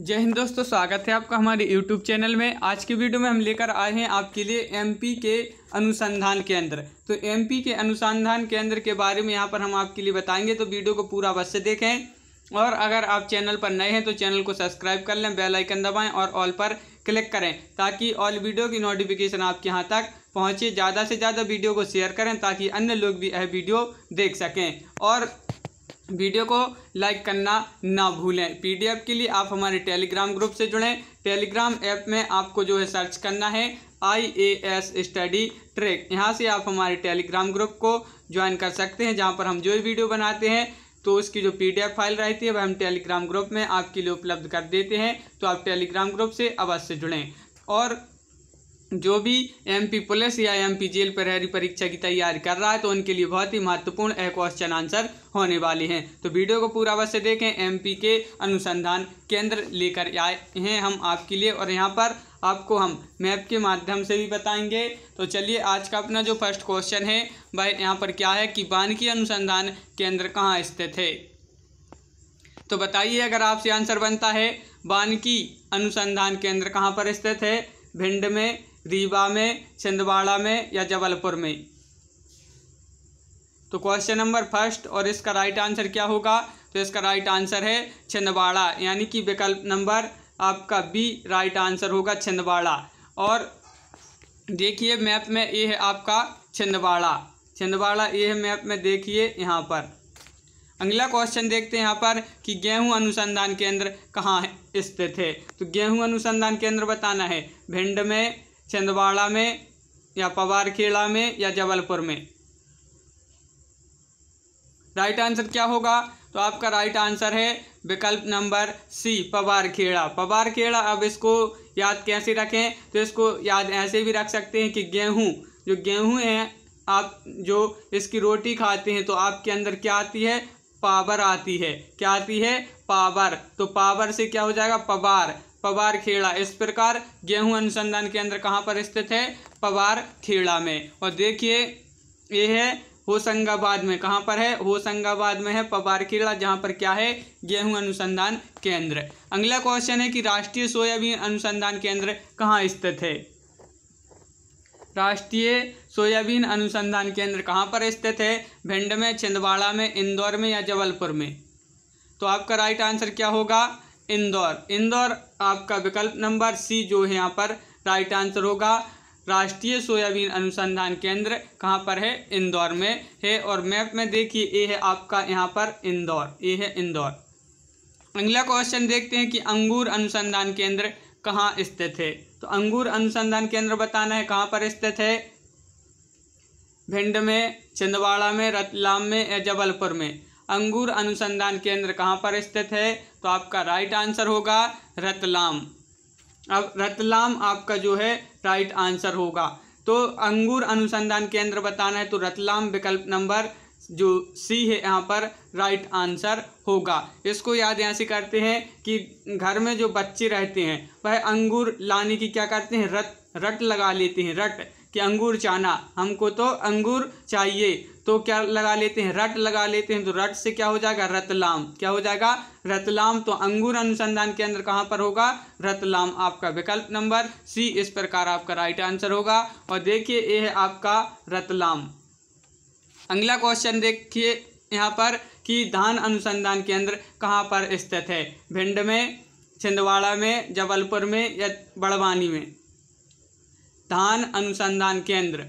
जय हिंद दोस्तों स्वागत है आपका हमारे यूट्यूब चैनल में आज की वीडियो में हम लेकर आए हैं आपके लिए एमपी के अनुसंधान केंद्र तो एमपी के अनुसंधान केंद्र के बारे में यहाँ पर हम आपके लिए बताएंगे तो वीडियो को पूरा अवश्य देखें और अगर आप चैनल पर नए हैं तो चैनल को सब्सक्राइब कर लें बेल आइकन दबाएं और ऑल पर क्लिक करें ताकि ऑल वीडियो की नोटिफिकेशन आपके यहाँ तक पहुँचे ज़्यादा से ज़्यादा वीडियो को शेयर करें ताकि अन्य लोग भी यह वीडियो देख सकें और वीडियो को लाइक करना ना भूलें पीडीएफ के लिए आप हमारे टेलीग्राम ग्रुप से जुड़ें टेलीग्राम ऐप में आपको जो है सर्च करना है I A S study track यहाँ से आप हमारे टेलीग्राम ग्रुप को ज्वाइन कर सकते हैं जहाँ पर हम जो वीडियो बनाते हैं तो उसकी जो पीडीएफ फाइल रहती है वह हम टेलीग्राम ग्रुप में आपके लिए उपलब्ध कर देते हैं तो आप टेलीग्राम ग्रुप से अवश्य जुड़ें और जो भी एम पी पुलिस या एम पी जेल प्रहरी परीक्षा की तैयारी कर रहा है तो उनके लिए बहुत ही महत्वपूर्ण क्वेश्चन आंसर होने वाले हैं तो वीडियो को पूरा अवश्य देखें एम पी के अनुसंधान केंद्र लेकर आए हैं हम आपके लिए और यहाँ पर आपको हम मैप के माध्यम से भी बताएंगे तो चलिए आज का अपना जो फर्स्ट क्वेश्चन है वह यहाँ पर क्या है कि वानकी अनुसंधान केंद्र कहाँ स्थित है तो बताइए अगर आपसे आंसर बनता है वानकी अनुसंधान केंद्र कहाँ पर स्थित है भिंड में रीवा में छिंदवाड़ा में या जबलपुर में तो क्वेश्चन नंबर फर्स्ट और इसका राइट आंसर क्या होगा तो इसका राइट आंसर है छिंदवाड़ा यानी कि विकल्प नंबर आपका बी राइट आंसर होगा छिंदवाड़ा और देखिए मैप में ये है आपका छिंदवाड़ा छिंदवाड़ा ये है मैप में देखिए यहाँ पर अगला क्वेश्चन देखते हैं यहाँ पर कि गेहूं अनुसंधान केंद्र कहाँ स्थित है तो गेहूं अनुसंधान केंद्र बताना है भिंड में छिंदवाड़ा में या पवारखेड़ा में या जबलपुर में राइट आंसर क्या होगा तो आपका राइट आंसर है विकल्प नंबर सी पवारखेड़ा पवारखेड़ा अब इसको याद कैसे रखें तो इसको याद ऐसे भी रख सकते हैं कि गेहूं जो गेहूं है आप जो इसकी रोटी खाते हैं तो आपके अंदर क्या आती है पावर आती है क्या आती है पावर तो पावर से क्या हो जाएगा पवार पवार खेड़ा इस प्रकार गेहूं अनुसंधान केंद्र कहाँ पर स्थित है पवार खेड़ा में और देखिए ये है होशंगाबाद में कहाँ पर है होशंगाबाद में है पवार खेड़ा जहाँ पर क्या है गेहूं अनुसंधान केंद्र अगला क्वेश्चन है कि राष्ट्रीय सोयाबीन अनुसंधान केंद्र कहाँ स्थित है राष्ट्रीय सोयाबीन अनुसंधान केंद्र कहाँ पर स्थित है भिंड में छिंदवाड़ा में इंदौर में या जबलपुर में तो आपका राइट आंसर क्या होगा इंदौर इंदौर आपका विकल्प नंबर सी जो है यहाँ पर राइट आंसर होगा राष्ट्रीय सोयाबीन अनुसंधान केंद्र कहाँ पर है इंदौर में है और मैप में देखिए ये है आपका यहाँ पर इंदौर ये है इंदौर अगला क्वेश्चन देखते हैं कि अंगूर अनुसंधान केंद्र कहाँ स्थित है तो अंगूर अनुसंधान केंद्र बताना है कहाँ पर स्थित है भिंड में छिंदवाड़ा में रतलाम में या जबलपुर में अंगूर अनुसंधान केंद्र कहाँ पर स्थित है तो आपका राइट आंसर होगा रतलाम अब रतलाम आपका जो है राइट आंसर होगा तो अंगूर अनुसंधान केंद्र बताना है तो रतलाम विकल्प नंबर जो सी है यहाँ पर राइट आंसर होगा इसको याद यहाँ से करते हैं कि घर में जो बच्चे रहते हैं वह अंगूर लाने की क्या करते हैं रट रट लगा लेते हैं रट कि अंगूर चाना हमको तो अंगूर चाहिए तो क्या लगा लेते हैं रट लगा लेते हैं तो रट से क्या हो जाएगा रतलाम क्या हो जाएगा रतलाम तो अंगूर अनुसंधान के अंदर कहां पर होगा रतलाम आपका विकल्प नंबर सी इस प्रकार आपका राइट आंसर होगा और देखिए ये है आपका रतलाम अगला क्वेश्चन देखिए यहाँ पर कि धान अनुसंधान केंद्र कहाँ पर स्थित है भिंड में छिंदवाड़ा में जबलपुर में या बड़वानी में धान अनुसंधान केंद्र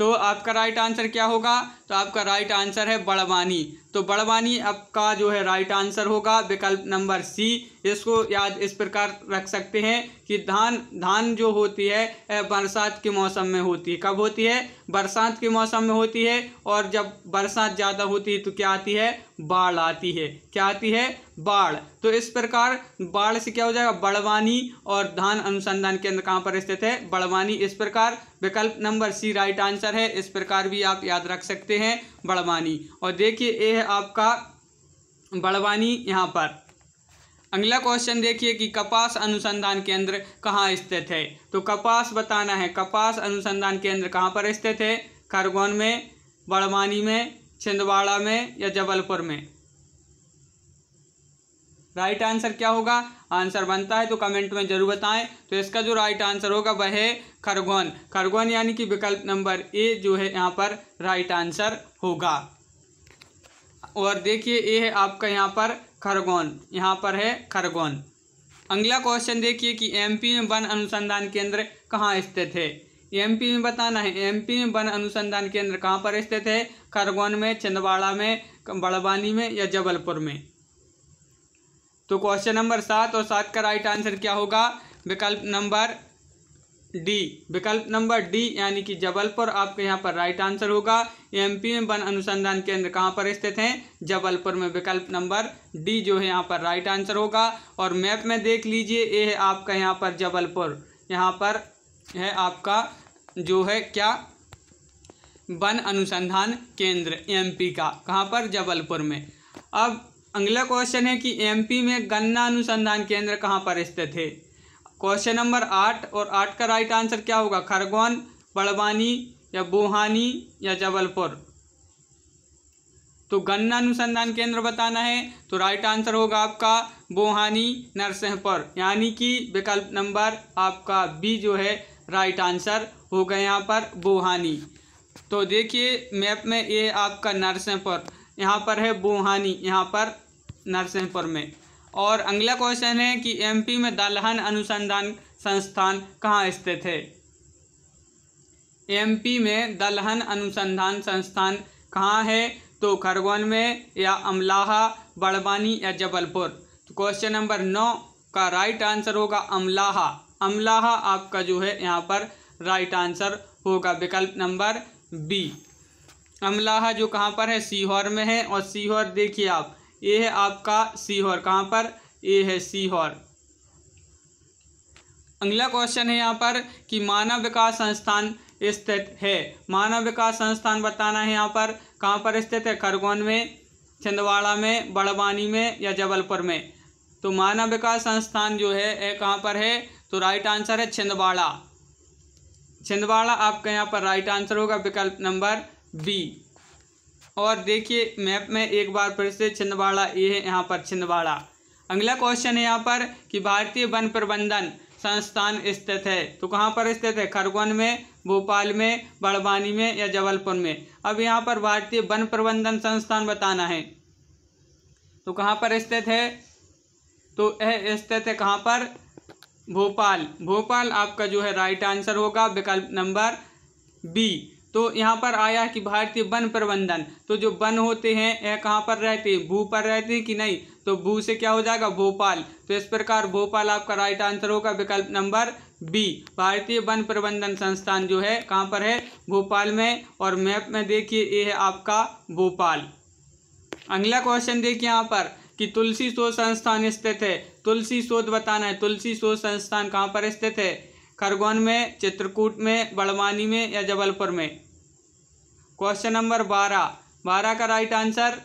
तो आपका राइट आंसर क्या होगा तो आपका राइट आंसर है बड़वानी तो बड़वानी आपका जो है राइट आंसर होगा विकल्प नंबर सी इसको याद इस प्रकार रख सकते हैं कि धान धान जो होती है बरसात के मौसम में होती है कब होती है बरसात के मौसम में होती है और जब बरसात ज़्यादा होती है तो क्या आती है बाढ़ आती है क्या आती है बाढ़ तो इस प्रकार बाढ़ से क्या हो जाएगा बड़वानी और धान अनुसंधान केंद्र कहाँ पर स्थित है बड़वानी इस प्रकार विकल्प नंबर सी राइट आंसर है इस प्रकार भी आप याद रख सकते हैं हैं बड़वानी और देखिए ये है आपका बड़वानी यहाँ पर अगला क्वेश्चन देखिए कि कपास अनुसंधान केंद्र कहाँ स्थित है तो कपास बताना है कपास अनुसंधान केंद्र कहाँ पर स्थित है खरगोन में बड़वानी में छिंदवाड़ा में या जबलपुर में राइट आंसर क्या होगा आंसर बनता है तो कमेंट में जरूर बताएं तो इसका जो राइट आंसर होगा वह है खरगोन खरगोन यानी कि विकल्प नंबर ए जो है यहाँ पर राइट आंसर होगा और देखिए ये है आपका यहाँ पर खरगोन यहाँ पर है खरगोन अगला क्वेश्चन देखिए कि एमपी में वन अनुसंधान केंद्र कहाँ स्थित है एमपी में बताना है एमपी में वन अनुसंधान केंद्र कहाँ पर स्थित है खरगोन में छिंदवाड़ा में बड़वानी में या जबलपुर में तो क्वेश्चन नंबर सात और सात का राइट आंसर क्या होगा विकल्प नंबर डी विकल्प नंबर डी यानी कि जबलपुर आपके यहाँ पर राइट आंसर होगा एमपी में वन अनुसंधान केंद्र कहाँ पर स्थित हैं जबलपुर में विकल्प नंबर डी जो है यहाँ पर राइट आंसर होगा और मैप में देख लीजिए ये है आपका यहाँ पर जबलपुर यहाँ पर है आपका जो है क्या वन अनुसंधान केंद्र एमपी का कहाँ पर जबलपुर में अब अगला क्वेश्चन है कि एमपी में गन्ना अनुसंधान केंद्र कहाँ पर स्थित है क्वेश्चन नंबर आठ और आठ का राइट आंसर क्या होगा खरगोन बड़वानी या बोहानी या जबलपुर तो गन्ना अनुसंधान केंद्र बताना है तो राइट आंसर होगा आपका बोहानी नरसिंहपुर यानी कि विकल्प नंबर आपका बी जो है राइट आंसर होगा यहाँ पर बोहानी तो देखिए मैप में ये आपका नरसिंहपुर यहाँ पर है बुहानी यहाँ पर नरसिंहपुर में और अगला क्वेश्चन है कि एमपी में दलहन अनुसंधान संस्थान कहाँ स्थित है एमपी में दलहन अनुसंधान संस्थान कहाँ है तो खरगोन में या अमलाहा बड़वानी या जबलपुर तो क्वेश्चन नंबर नौ का राइट आंसर होगा अमलाहा अमलाहा आपका जो है यहाँ पर राइट आंसर होगा विकल्प नंबर बी अमलाहा जो कहाँ पर है सीहोर में है और सीहोर देखिए आप ये है आपका सीहोर कहाँ पर ये है सीहोर अगला क्वेश्चन है यहाँ पर कि मानव विकास संस्थान स्थित है मानव विकास संस्थान बताना है यहाँ पर कहाँ पर स्थित है खरगोन में छिंदवाड़ा में बड़वानी में या जबलपुर में तो मानव विकास संस्थान जो है कहाँ पर है तो राइट आंसर है छिंदवाड़ा छिंदवाड़ा आपका यहाँ पर राइट आंसर होगा विकल्प नंबर बी और देखिए मैप में एक बार फिर से छिंदवाड़ा ये है यहाँ पर छिंदवाड़ा अगला क्वेश्चन है यहाँ पर कि भारतीय वन प्रबंधन संस्थान स्थित है तो कहाँ पर स्थित है खरगोन में भोपाल में बड़वानी में या जबलपुर में अब यहाँ पर भारतीय वन प्रबंधन संस्थान बताना है तो कहाँ पर स्थित है तो यह स्थित है कहाँ पर भोपाल भोपाल आपका जो है राइट आंसर होगा विकल्प नंबर बी तो यहाँ पर आया कि भारतीय वन प्रबंधन तो जो वन होते हैं यह कहाँ पर रहते हैं भू पर रहते हैं कि नहीं तो भू से क्या हो जाएगा भोपाल तो इस प्रकार भोपाल आपका राइट आंसर होगा विकल्प नंबर बी भारतीय वन प्रबंधन संस्थान जो है कहाँ पर है भोपाल में और मैप में देखिए ये है आपका भोपाल अगला क्वेश्चन देखिए यहाँ पर कि तुलसी शोध संस्थान स्थित है तुलसी शोध बताना है तुलसी शोध संस्थान कहाँ पर स्थित है खरगोन में चित्रकूट में बड़वानी में या जबलपुर में क्वेश्चन नंबर बारह बारह का राइट आंसर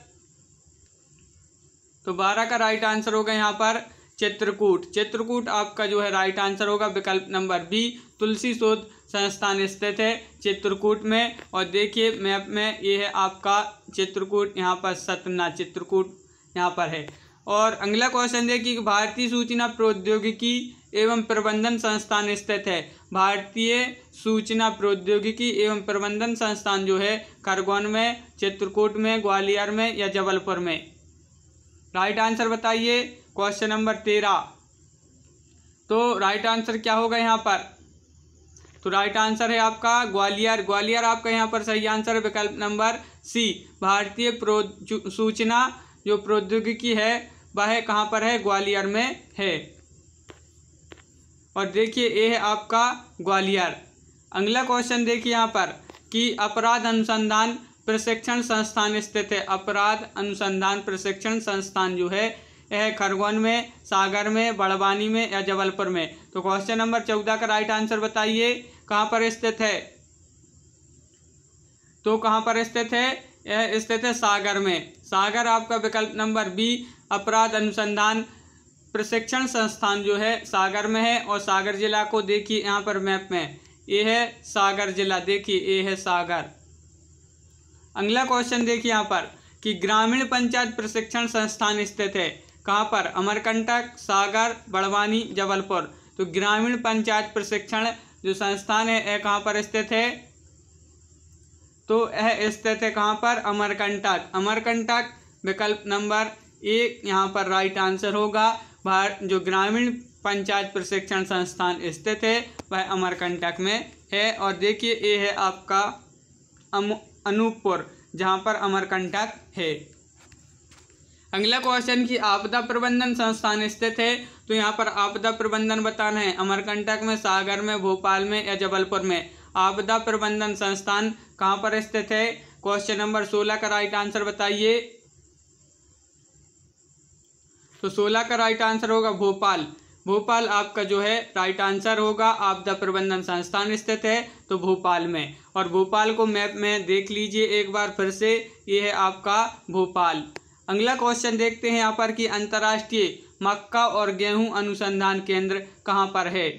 तो बारह का राइट आंसर होगा यहाँ पर चित्रकूट चित्रकूट आपका जो है राइट आंसर होगा विकल्प नंबर बी तुलसी शोध संस्थान स्थित है चित्रकूट में और देखिए मैप में ये है आपका चित्रकूट यहाँ पर सतना चित्रकूट यहाँ पर है और अगला क्वेश्चन है कि भारतीय सूचना प्रौद्योगिकी एवं प्रबंधन संस्थान स्थित है भारतीय सूचना प्रौद्योगिकी एवं प्रबंधन संस्थान जो है खरगोन में चित्रकूट में ग्वालियर में या जबलपुर में राइट आंसर बताइए क्वेश्चन नंबर तेरह तो राइट आंसर क्या होगा यहाँ पर तो राइट आंसर है आपका ग्वालियर ग्वालियर आपका यहाँ पर सही आंसर विकल्प नंबर सी भारतीय सूचना जो प्रौद्योगिकी है वह कहाँ पर है ग्वालियर में है और देखिए ये है आपका ग्वालियर अगला क्वेश्चन देखिए यहाँ पर कि अपराध अनुसंधान प्रशिक्षण संस्थान स्थित है अपराध अनुसंधान प्रशिक्षण संस्थान जो है यह खरगोन में सागर में बड़वानी में या जबलपुर में तो क्वेश्चन नंबर चौदह का राइट आंसर बताइए कहाँ पर स्थित है तो कहाँ पर स्थित है स्थित है सागर में सागर आपका विकल्प नंबर बी अपराध अनुसंधान प्रशिक्षण संस्थान जो है सागर में है और सागर जिला को देखिए यहाँ पर मैप में ये है सागर जिला देखिए ये है सागर अगला क्वेश्चन देखिए यहाँ पर कि ग्रामीण पंचायत प्रशिक्षण संस्थान स्थित है कहाँ पर अमरकंटक सागर बड़वानी जबलपुर तो ग्रामीण पंचायत प्रशिक्षण जो संस्थान है कहाँ पर स्थित है तो यह स्थित है कहाँ पर अमरकंटक अमरकंटक विकल्प नंबर एक यहाँ पर राइट आंसर होगा भारत जो ग्रामीण पंचायत प्रशिक्षण संस्थान स्थित है वह अमरकंटक में है और देखिए ये है आपका अनूपपुर जहाँ पर अमरकंटक है अगला क्वेश्चन की आपदा प्रबंधन संस्थान स्थित है तो यहाँ पर आपदा प्रबंधन बताना है अमरकंटक में सागर में भोपाल में या जबलपुर में आपदा प्रबंधन संस्थान कहाँ पर स्थित है क्वेश्चन नंबर सोलह का राइट आंसर बताइए तो सोलह का राइट आंसर होगा भोपाल भोपाल आपका जो है राइट आंसर होगा आपदा प्रबंधन संस्थान स्थित है तो भोपाल में और भोपाल को मैप में देख लीजिए एक बार फिर से ये है आपका भोपाल अगला क्वेश्चन देखते हैं यहाँ पर कि अंतर्राष्ट्रीय मक्का और गेहूं अनुसंधान केंद्र कहाँ पर है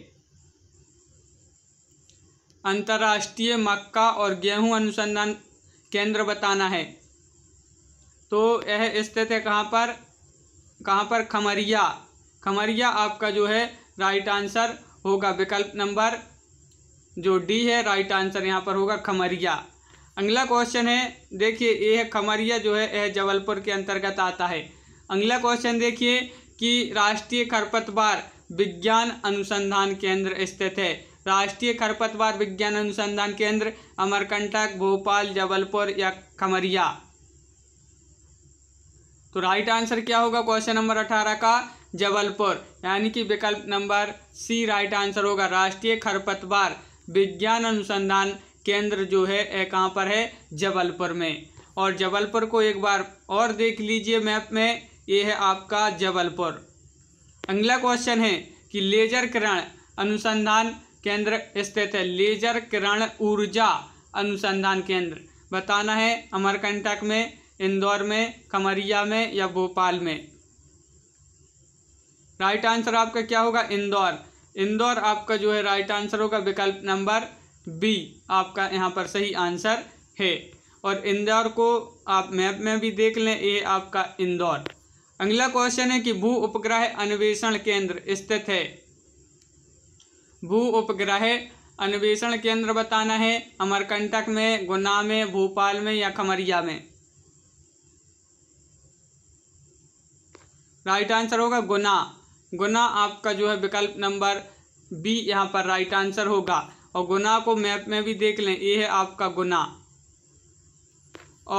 अंतर्राष्ट्रीय मक्का और गेहूं अनुसंधान केंद्र बताना है तो यह स्थित है कहाँ पर कहाँ पर खमरिया खमरिया आपका जो है राइट आंसर होगा विकल्प नंबर जो डी है राइट आंसर यहाँ पर होगा खमरिया अगला क्वेश्चन है देखिए ये है खमरिया जो है यह जबलपुर के अंतर्गत आता है अगला क्वेश्चन देखिए कि राष्ट्रीय खरपतवार विज्ञान अनुसंधान केंद्र स्थित है राष्ट्रीय खरपतवार विज्ञान अनुसंधान केंद्र अमरकंटक भोपाल जबलपुर या खमरिया तो राइट आंसर क्या होगा क्वेश्चन नंबर अठारह का जबलपुर यानी कि विकल्प नंबर सी राइट आंसर होगा राष्ट्रीय खरपतवार विज्ञान अनुसंधान केंद्र जो है कहाँ पर है जबलपुर में और जबलपुर को एक बार और देख लीजिए मैप में ये है आपका जबलपुर अगला क्वेश्चन है कि लेजर किरण अनुसंधान केंद्र स्थित है लेजर किरण ऊर्जा अनुसंधान केंद्र बताना है अमरकंटक में इंदौर में कमरिया में या भोपाल में राइट आंसर आपका क्या होगा इंदौर इंदौर आपका जो है राइट आंसर होगा विकल्प नंबर बी आपका यहाँ पर सही आंसर है और इंदौर को आप मैप में भी देख लें ये आपका इंदौर अगला क्वेश्चन है कि भू उपग्रह अन्वेषण केंद्र स्थित है भू उपग्रह अन्वेषण केंद्र बताना है अमरकंटक में गुना में भोपाल में या खमरिया में राइट आंसर होगा गुना गुना आपका जो है विकल्प नंबर बी यहाँ पर राइट आंसर होगा और गुना को मैप में भी देख लें ये है आपका गुना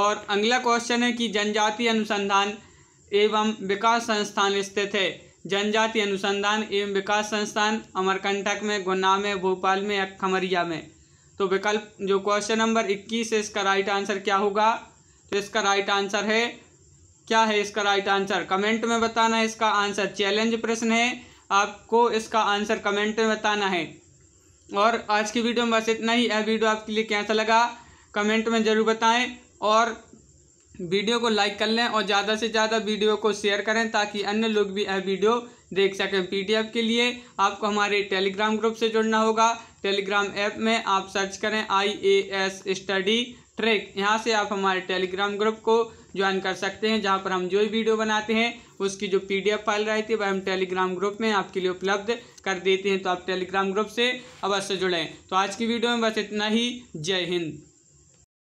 और अगला क्वेश्चन है कि जनजाति अनुसंधान एवं विकास संस्थान स्थित है जनजाति अनुसंधान एवं विकास संस्थान अमरकंटक में गुना में भोपाल में या खमरिया में तो विकल्प जो क्वेश्चन नंबर इक्कीस है इसका राइट आंसर क्या होगा तो इसका राइट आंसर है क्या है इसका राइट आंसर कमेंट में बताना है इसका आंसर चैलेंज प्रश्न है आपको इसका आंसर कमेंट में बताना है और आज की वीडियो में बस इतना ही यह वीडियो आपके लिए कैसा लगा कमेंट में ज़रूर बताएं और वीडियो को लाइक कर लें और ज़्यादा से ज़्यादा वीडियो को शेयर करें ताकि अन्य लोग भी यह वीडियो देख सकें पीडीएफ के लिए आपको हमारे टेलीग्राम ग्रुप से जुड़ना होगा टेलीग्राम ऐप में आप सर्च करें I A S study track यहाँ से आप हमारे टेलीग्राम ग्रुप को ज्वाइन कर सकते हैं जहाँ पर हम जो वीडियो बनाते हैं उसकी जो पी फाइल रहती है वह हम टेलीग्राम ग्रुप में आपके लिए उपलब्ध कर देते हैं तो आप टेलीग्राम ग्रुप से अवश्य जुड़ें तो आज की वीडियो में बस इतना ही जय हिंद